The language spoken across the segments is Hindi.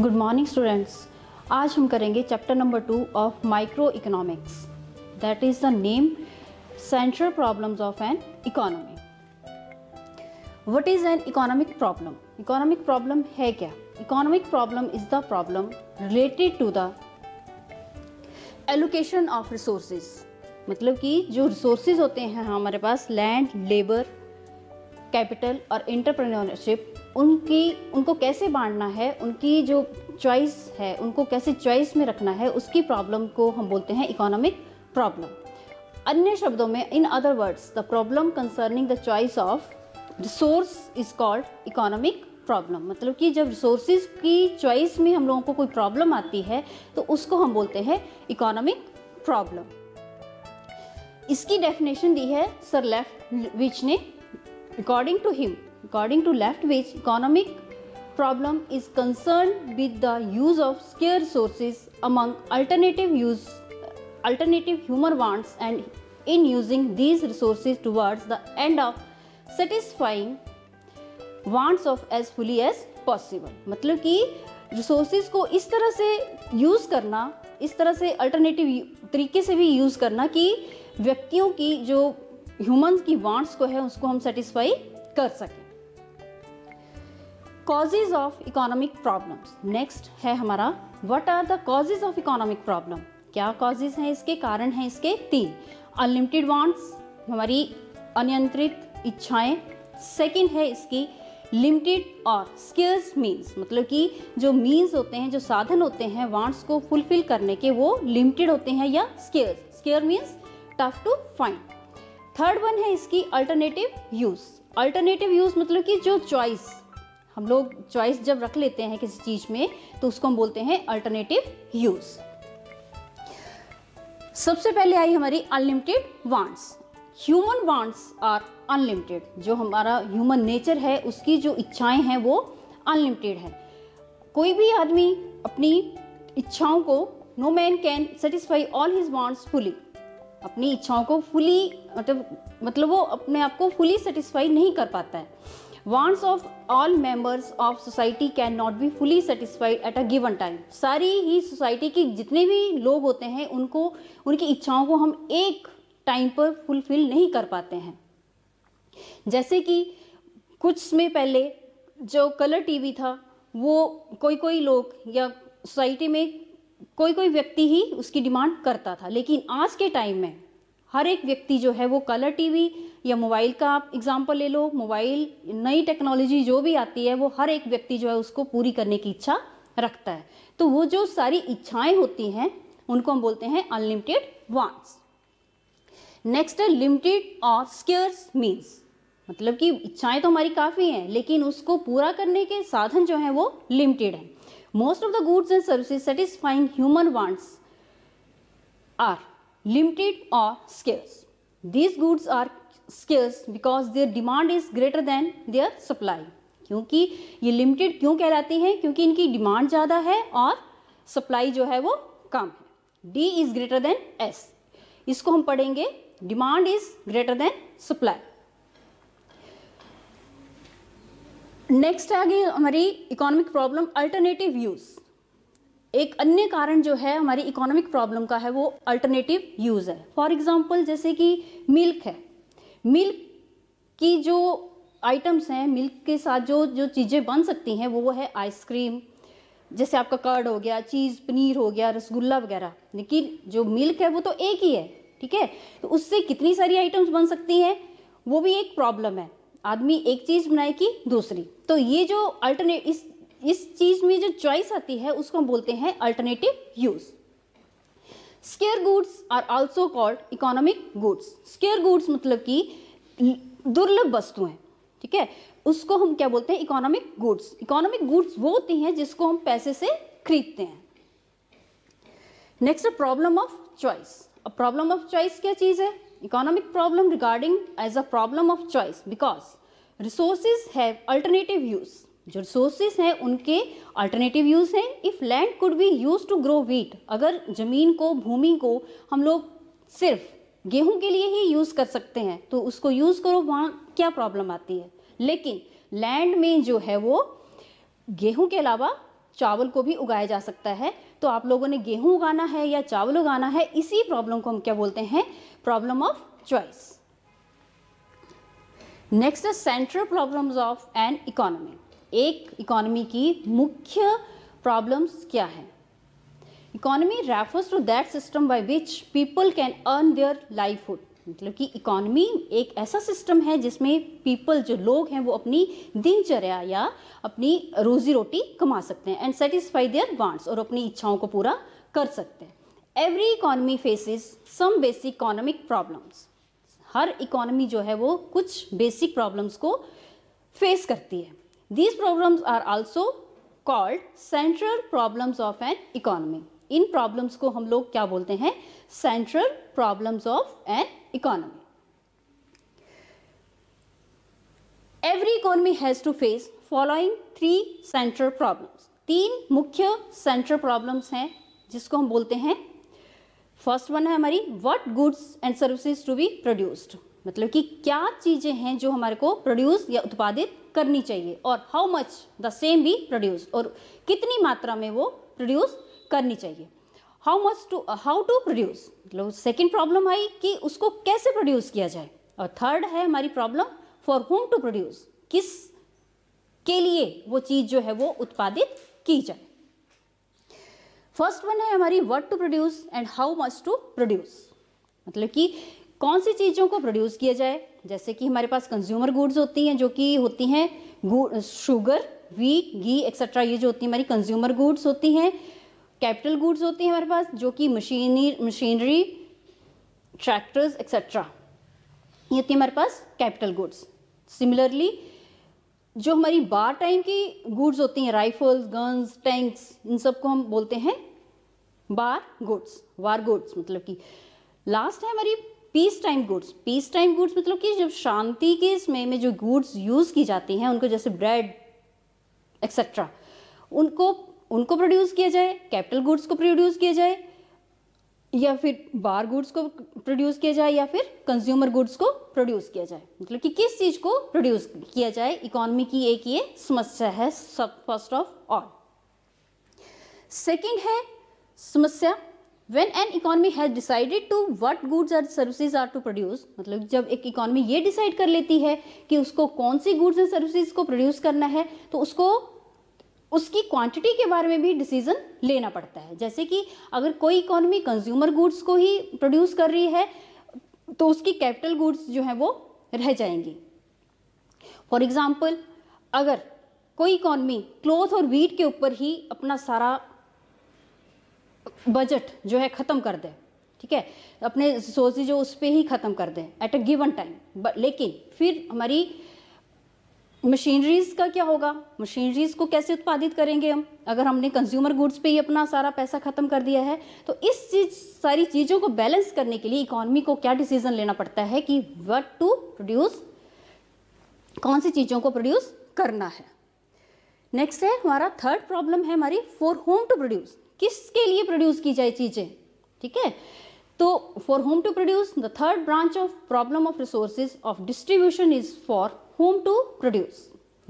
गुड मॉर्निंग स्टूडेंट्स आज हम करेंगे chapter number two of micro economics that is the name central problems of an economy what is an economic problem economic problem है क्या economic problem is the problem related to the allocation of resources मतलब कि जो रिसोर्सेज होते हैं हमारे पास लैंड लेबर कैपिटल और इंटरप्रेन्योरशिप उनकी उनको कैसे बांटना है उनकी जो चॉइस है उनको कैसे चॉइस में रखना है उसकी प्रॉब्लम को हम बोलते हैं इकोनॉमिक प्रॉब्लम अन्य शब्दों में in other words the problem concerning the choice of resource is called economic problem मतलब कि जब रिसोर्सेज की चॉइस में हम लोगों को कोई प्रॉब्लम आती है तो उसको हम बोलते हैं इकोनॉमिक प्रॉब्लम इसकी डेफिनेशन दी है सर लेफ्ट विच ने according to him According to Leftwich, economic problem is concerned with the use of scarce sources among alternative use alternative human wants and in using these resources towards the end of satisfying wants of as fully as possible मतलब कि रिसोर्सेज को इस तरह से यूज़ करना इस तरह से अल्टरनेटिव तरीके से भी यूज़ करना कि व्यक्तियों की जो ह्यूमंस की वांट्स को है उसको हम सेटिस्फाई कर सकें causes of economic problems next है हमारा what are the causes of economic problem क्या कॉजेज हैं इसके कारण हैं इसके तीन अनलिमिटेड वांट्स हमारी अनियंत्रित इच्छाएं सेकंड है इसकी लिमिटेड और स्किल्स मीन्स मतलब कि जो मीन्स होते हैं जो साधन होते हैं वांट्स को फुलफिल करने के वो लिमिटेड होते हैं या skills scarce means tough to find third one है इसकी अल्टरनेटिव यूज़ अल्टरनेटिव यूज़ मतलब कि जो चॉइस हम लोग चॉइस जब रख लेते हैं किसी चीज़ में तो उसको हम बोलते हैं अल्टरनेटिव यूज़ सबसे पहले आई हमारी unlimited wants human wants are unlimited जो हमारा ह्यूमन नेचर है उसकी जो इच्छाएं हैं वो अनलिमिटेड है कोई भी आदमी अपनी इच्छाओं को no man can satisfy all his wants fully अपनी इच्छाओं को फुली मतलब मतलब वो अपने आप को फुली सेटिस्फाई नहीं कर पाता है wants of all members of society can not be fully satisfied at a given time सारी ही सोसाइटी के जितने भी लोग होते हैं उनको उनकी इच्छाओं को हम एक टाइम पर फुलफिल नहीं कर पाते हैं जैसे कि कुछ समय पहले जो कलर टीवी था वो कोई कोई लोग या सोसाइटी में कोई कोई व्यक्ति ही उसकी डिमांड करता था लेकिन आज के टाइम में हर एक व्यक्ति जो है वो कलर टीवी या मोबाइल का आप एग्जाम्पल ले लो मोबाइल नई टेक्नोलॉजी जो भी आती है वो हर एक व्यक्ति जो है उसको पूरी करने की इच्छा रखता है तो वो जो सारी इच्छाएं होती हैं उनको हम बोलते हैं अनलिमिटेड वांट्स नेक्स्ट है लिमिटेड और स्केयर्स मीन्स मतलब कि इच्छाएं तो हमारी काफ़ी हैं लेकिन उसको पूरा करने के साधन जो हैं वो लिमिटेड हैं most of the goods and services satisfying human wants are limited or scarce. These goods are scarce because their demand is greater than their supply. क्योंकि ये लिमिटेड क्यों कहलाती हैं क्योंकि इनकी डिमांड ज़्यादा है और सप्लाई जो है वो कम है D is greater than S इसको हम पढ़ेंगे demand is greater than supply next आ गई हमारी इकोनॉमिक प्रॉब्लम अल्टरनेटिव यूज़ एक अन्य कारण जो है हमारी इकोनॉमिक प्रॉब्लम का है वो अल्टरनेटिव यूज़ है फॉर एग्जाम्पल जैसे कि मिल्क है मिल्क की जो आइटम्स हैं मिल्क के साथ जो जो चीज़ें बन सकती हैं वो है आइसक्रीम जैसे आपका कर्ड हो गया चीज़ पनीर हो गया रसगुल्ला वगैरह लेकिन जो मिल्क है वो तो एक ही है ठीक है तो उससे कितनी सारी आइटम्स बन सकती हैं वो भी एक प्रॉब्लम है आदमी एक चीज़ बनाए कि दूसरी तो ये जो अल्टरनेट इस इस चीज़ में जो चॉइस आती है उसको हम बोलते हैं alternative use scarce goods are also called economic goods scarce goods मतलब कि दुर्लभ वस्तुएं ठीक है उसको हम क्या बोलते हैं इकोनॉमिक गुड्स इकोनॉमिक गुड्स वो होती हैं जिसको हम पैसे से खरीदते हैं next problem of choice problem of choice क्या चीज़ है economic problem regarding as a problem of choice because resources have alternative use जो रिसोर्सेज हैं उनके अल्टरनेटिव यूज़ हैं if land could be use to grow wheat अगर ज़मीन को भूमि को हम लोग सिर्फ गेहूं के लिए ही यूज़ कर सकते हैं तो उसको यूज़ करो वहाँ क्या प्रॉब्लम आती है लेकिन लैंड में जो है वो गेहूं के अलावा चावल को भी उगाया जा सकता है तो आप लोगों ने गेहूं उगाना है या चावल उगाना है इसी प्रॉब्लम को हम क्या बोलते हैं problem of choice next central problems of an economy एक इकोनॉमी की मुख्य प्रॉब्लम्स क्या है economy refers to that system by which people can earn their livelihood मतलब कि इकोनॉमी एक ऐसा सिस्टम है जिसमें पीपल जो लोग हैं वो अपनी दिनचर्या या अपनी रोजी रोटी कमा सकते हैं एंड सेटिस्फाई देयर वांट्स और अपनी इच्छाओं को पूरा कर सकते हैं every economy faces some basic economic problems हर इकोनॉमी जो है वो कुछ बेसिक प्रॉब्लम्स को फेस करती है These problems are also called central problems of an economy. In problems को हम लोग क्या बोलते हैं central problems of an economy. Every economy has to face following three central problems. तीन मुख्य central problems हैं जिसको हम बोलते हैं फर्स्ट वन है हमारी what goods and services to be produced मतलब कि क्या चीज़ें हैं जो हमारे को प्रोड्यूस या उत्पादित करनी चाहिए और how much the same be produce और कितनी मात्रा में वो प्रोड्यूस करनी चाहिए how much to how to produce मतलब सेकेंड प्रॉब्लम आई कि उसको कैसे प्रोड्यूस किया जाए और थर्ड है हमारी problem for whom to produce किस के लिए वो चीज़ जो है वो उत्पादित की जाए फर्स्ट वन है हमारी what to produce and how much to produce मतलब कि कौन सी चीज़ों को प्रोड्यूस किया जाए जैसे कि हमारे पास कंज्यूमर गुड्स होती हैं जो कि होती हैं शुगर वीट घी एक्सेट्रा ये जो होती हैं हमारी कंज्यूमर गुड्स होती हैं कैपिटल गुड्स होती हैं हमारे पास जो कि मशीनी मशीनरी ट्रैक्टर्स एक्सेट्रा ये होती है हमारे पास कैपिटल गुड्स सिमिलरली जो हमारी बार टाइम की गुड्स होती हैं राइफल्स गन्स टैंक्स इन सबको हम बोलते हैं बार गुड्स वार गुड्स मतलब कि लास्ट है हमारी peace time goods peace time goods मतलब कि जब शांति के इसमें में जो गुड्स यूज़ की जाती हैं उनको जैसे ब्रेड एक्सेट्रा उनको उनको प्रोड्यूस किया जाए कैपिटल गुड्स को प्रोड्यूस किया जाए या फिर बार गुड्स को प्रोड्यूस किया जाए या फिर कंज्यूमर गुड्स को प्रोड्यूस किया जाए मतलब कि किस चीज़ को प्रोड्यूस किया जाए इकोनॉमी की एक ये समस्या है सब फर्स्ट ऑफ ऑल सेकेंड है समस्या when an economy has decided to what goods and services are to produce मतलब जब एक इकोनॉमी ये डिसाइड कर लेती है कि उसको कौन सी गुड्स एंड सर्विसेज को प्रोड्यूस करना है तो उसको उसकी क्वांटिटी के बारे में भी डिसीजन लेना पड़ता है जैसे कि अगर कोई इकोनॉमी कंज्यूमर गुड्स को ही प्रोड्यूस कर रही है तो उसकी कैपिटल गुड्स जो है वो रह जाएंगी फॉर एग्ज़ाम्पल अगर कोई इकॉनमी क्लोथ और वीट के ऊपर ही अपना सारा बजट जो है ख़त्म कर दें ठीक है अपने सोचे जो उस पर ही ख़त्म कर दें एट अ गिवन टाइम लेकिन फिर हमारी मशीनरीज़ का क्या होगा मशीनरीज़ को कैसे उत्पादित करेंगे हम अगर हमने कंज्यूमर गुड्स पे ही अपना सारा पैसा ख़त्म कर दिया है तो इस चीज सारी चीज़ों को बैलेंस करने के लिए इकोनॉमी को क्या डिसीज़न लेना पड़ता है कि वट टू प्रोड्यूस कौन सी चीज़ों को प्रोड्यूस करना है नेक्स्ट है हमारा थर्ड प्रॉब्लम है हमारी फॉर होम टू प्रोड्यूस किसके लिए प्रोड्यूस की जाए चीज़ें ठीक है तो for whom to produce the third branch of problem of resources of distribution is for whom to produce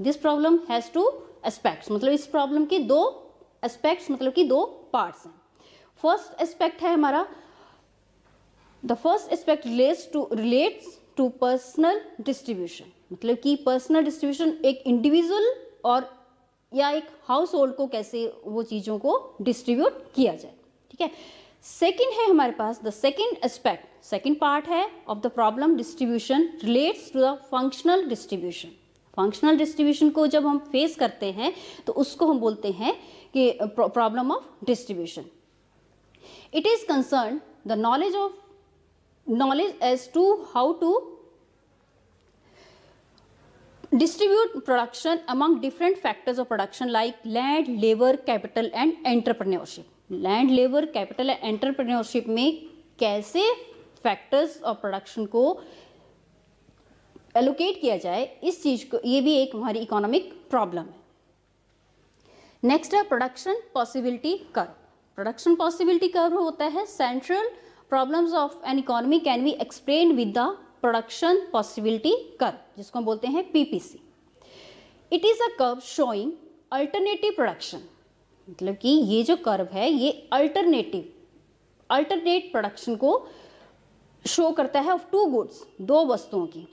this problem has two aspect मतलब इस प्रॉब्लम के दो एस्पेक्ट मतलब की दो पार्ट हैं फर्स्ट एस्पेक्ट है हमारा the first aspect relates to relates to personal distribution मतलब कि पर्सनल डिस्ट्रीब्यूशन एक इंडिविजुअल और या एक हाउस होल्ड को कैसे वो चीज़ों को डिस्ट्रीब्यूट किया जाए ठीक है सेकेंड है हमारे पास the second aspect second part है of the problem distribution relates to the functional distribution functional distribution को जब हम फेस करते हैं तो उसको हम बोलते हैं कि problem of distribution it is concern the knowledge of knowledge as to how to distribute production among different factors of production like land labour capital and entrepreneurship land labour capital and entrepreneurship में कैसे फैक्टर्स ऑफ प्रोडक्शन को एलोकेट किया जाए इस चीज़ को ये भी एक हमारी इकोनॉमिक प्रॉब्लम है नेक्स्ट है production possibility curve production possibility curve होता है central problems of an economy can be explain with the production possibility curve जिसको हम बोलते हैं PPC it is a curve showing alternative production मतलब कि ये जो कर्व है ये अल्टरनेटिव अल्टरनेट प्रोडक्शन को शो करता है ऑफ टू गुड्स दो वस्तुओं की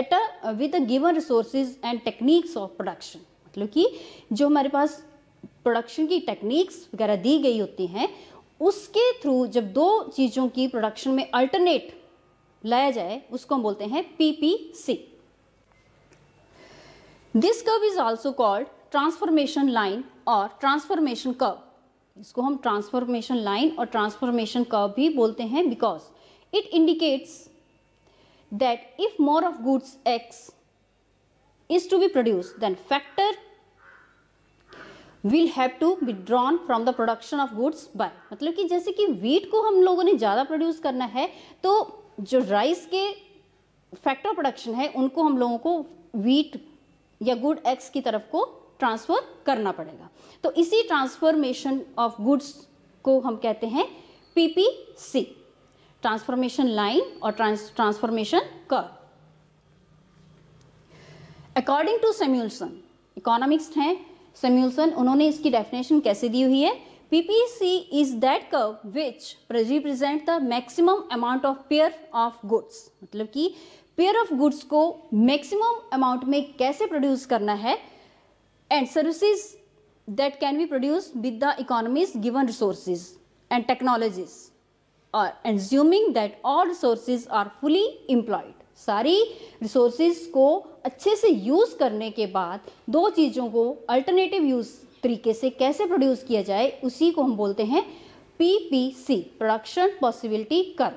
at a with a given resources and techniques of production मतलब कि जो हमारे पास प्रोडक्शन की टेक्निक्स वगैरह दी गई होती हैं उसके थ्रू जब दो चीज़ों की प्रोडक्शन में अल्टरनेट लाया जाए उसको हम बोलते हैं PPC this curve is also called transformation line और ट्रांसफॉर्मेशन कर्व इसको हम ट्रांसफॉर्मेशन लाइन और ट्रांसफॉर्मेशन कर्व भी बोलते हैं because it indicates that if more of goods X is to be produce then factor will have to be drawn from the production of goods by मतलब कि जैसे कि वीट को हम लोगों ने ज़्यादा प्रोड्यूस करना है तो जो राइस के फैक्टर प्रोडक्शन है उनको हम लोगों को वीट या गुड एक्स की तरफ को ट्रांसफ़र करना पड़ेगा तो इसी ट्रांसफॉर्मेशन ऑफ गुड्स को हम कहते हैं पीपीसी ट्रांसफॉर्मेशन लाइन और transformation curve according to Samuelson economics हैं सेम्यूलसन उन्होंने इसकी डेफिनेशन कैसे दी हुई है PPC is that curve which represent the maximum amount of pair of goods मतलब कि पेयर ऑफ गुड्स को मैक्सिमम अमाउंट में कैसे प्रोड्यूस करना है and services that can be produce with the economies given resources and technologies और assuming that all resources are fully employed सारी रिसोर्सेज को अच्छे से यूज़ करने के बाद दो चीज़ों को अल्टरनेटिव यूज़ तरीके से कैसे प्रोड्यूस किया जाए उसी को हम बोलते हैं पीपीसी प्रोडक्शन पॉसिबिलिटी कर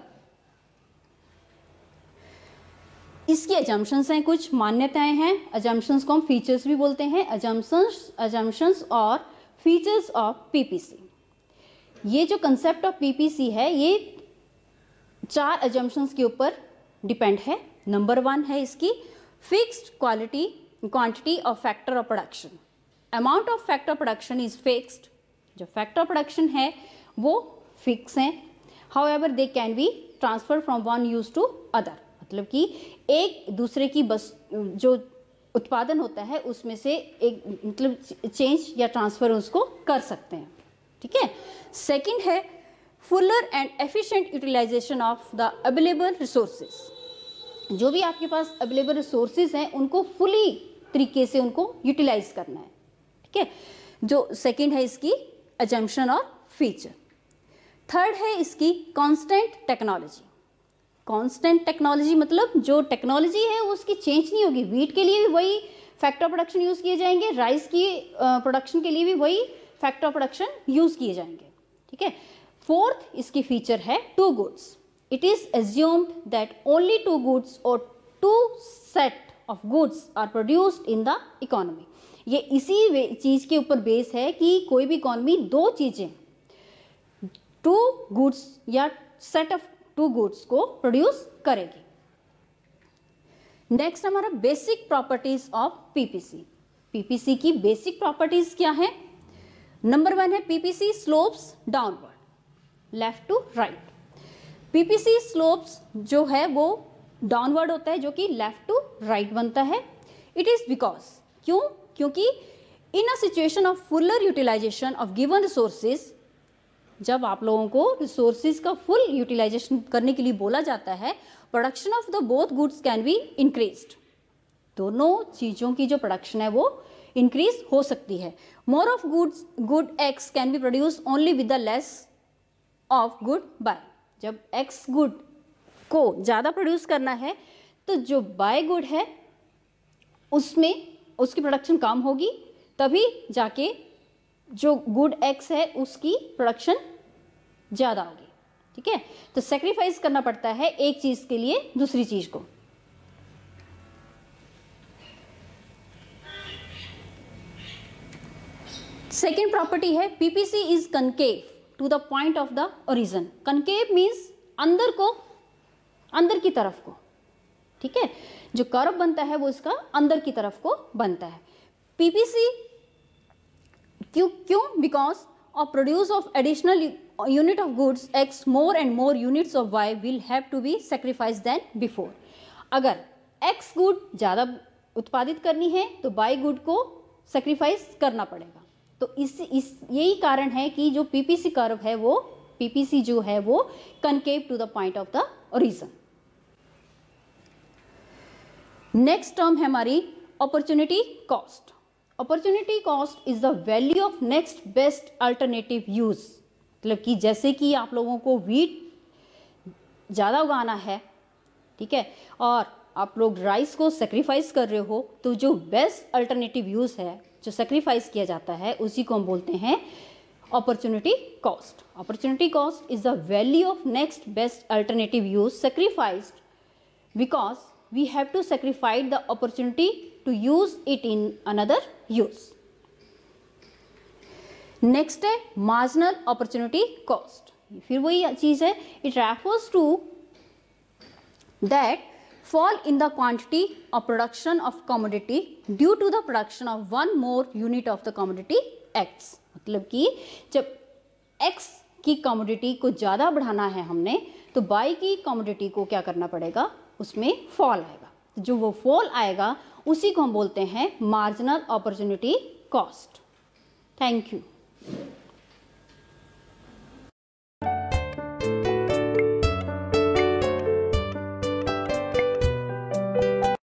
इसकी एजम्पन्स हैं कुछ मान्यताएं हैं एजम्पन्स को हम फीचर्स भी बोलते हैं एजम्पन्स एजम्पन्स और फीचर्स ऑफ पीपीसी ये जो कंसेप्ट ऑफ पीपीसी है ये चार एजम्पन्स के ऊपर डिपेंड है नंबर वन है इसकी fixed quality quantity of factor of production amount of factor production is fixed जो फैक्टर प्रोडक्शन है वो फिक्स हैं however they can be transfer from one use to other मतलब कि एक दूसरे की बस जो उत्पादन होता है उसमें से एक मतलब चेंज या ट्रांसफर उसको कर सकते हैं ठीक है सेकंड है fuller and efficient utilisation of the available resources जो भी आपके पास अवेलेबल रिसोर्सेज हैं उनको फुली तरीके से उनको यूटिलाइज करना है ठीक है जो सेकेंड है इसकी एजम्पन और फीचर थर्ड है इसकी कांस्टेंट टेक्नोलॉजी कांस्टेंट टेक्नोलॉजी मतलब जो टेक्नोलॉजी है उसकी चेंज नहीं होगी वीट के लिए भी वही फैक्टर प्रोडक्शन यूज़ किए जाएंगे राइस की प्रोडक्शन के लिए भी वही फैक्टर प्रोडक्शन यूज़ किए जाएंगे ठीक है फोर्थ इसकी फीचर है two goods it is assumed that only two goods और two set of goods are produced in the economy ये इसी चीज़ के ऊपर बेस है कि कोई भी इकॉनमी दो चीज़ें टू गुड्स या सेट ऑफ टू गुड्स को प्रोड्यूस करेगी नेक्स्ट हमारा basic properties of PPC PPC की बेसिक प्रॉपर्टीज क्या है नंबर वन है PPC slopes downward left to right PPC slopes जो है वो डाउनवर्ड होता है जो कि लेफ्ट टू राइट बनता है इट इज़ बिकॉज क्यों क्योंकि in a situation of fuller utilisation of given resources जब आप लोगों को रिसोर्सेज का फुल यूटिलाइजेशन करने के लिए बोला जाता है production of the both goods can be increased दोनों चीज़ों की जो प्रोडक्शन है वो इंक्रीज हो सकती है more of goods good X can be produce only with the less of good by जब एक्स गुड को ज़्यादा प्रोड्यूस करना है तो जो बाय गुड है उसमें उसकी प्रोडक्शन कम होगी तभी जाके जो गुड एग्स है उसकी प्रोडक्शन ज़्यादा होगी ठीक है तो सेक्रीफाइस करना पड़ता है एक चीज़ के लिए दूसरी चीज़ को सेकेंड प्रॉपर्टी है PPC is concave to the point of the origin concave means अंदर को अंदर की तरफ को ठीक है जो कर्व बनता है वो इसका अंदर की तरफ को बनता है पीपीसी क्यों क्यों because of produce of additional unit of goods X more and more units of Y will have to be sacrifice then before अगर एक्स गुड ज़्यादा उत्पादित करनी है तो बाई गुड को सेक्रीफाइस करना पड़ेगा तो इस इस यही कारण है कि जो पीपीसी कर्व है वो पीपीसी जो है वो concave to the point of the region next term है हमारी opportunity cost opportunity cost is the value of next best alternative use मतलब कि जैसे कि आप लोगों को वीट ज़्यादा उगाना है ठीक है और आप लोग राइस को सेक्रीफाइस कर रहे हो तो जो बेस्ट अल्टरनेटिव यूज़ है जो सेक्रीफाइस किया जाता है उसी को हम बोलते हैं opportunity cost opportunity cost is the value of next best alternative use sacrifice because we have to sacrifice the opportunity to use it in another use next है मार्जिनल अपॉर्चुनिटी कॉस्ट फिर वही चीज है it refers to that fall in the quantity of production of commodity due to the production of one more unit of the commodity X मतलब कि जब एक्स की कॉमोडिटी को ज्यादा बढ़ाना है हमने तो बाई की कॉमोडिटी को क्या करना पड़ेगा उसमें फॉल आएगा तो जो वो फॉल आएगा उसी को हम बोलते हैं marginal opportunity cost thank you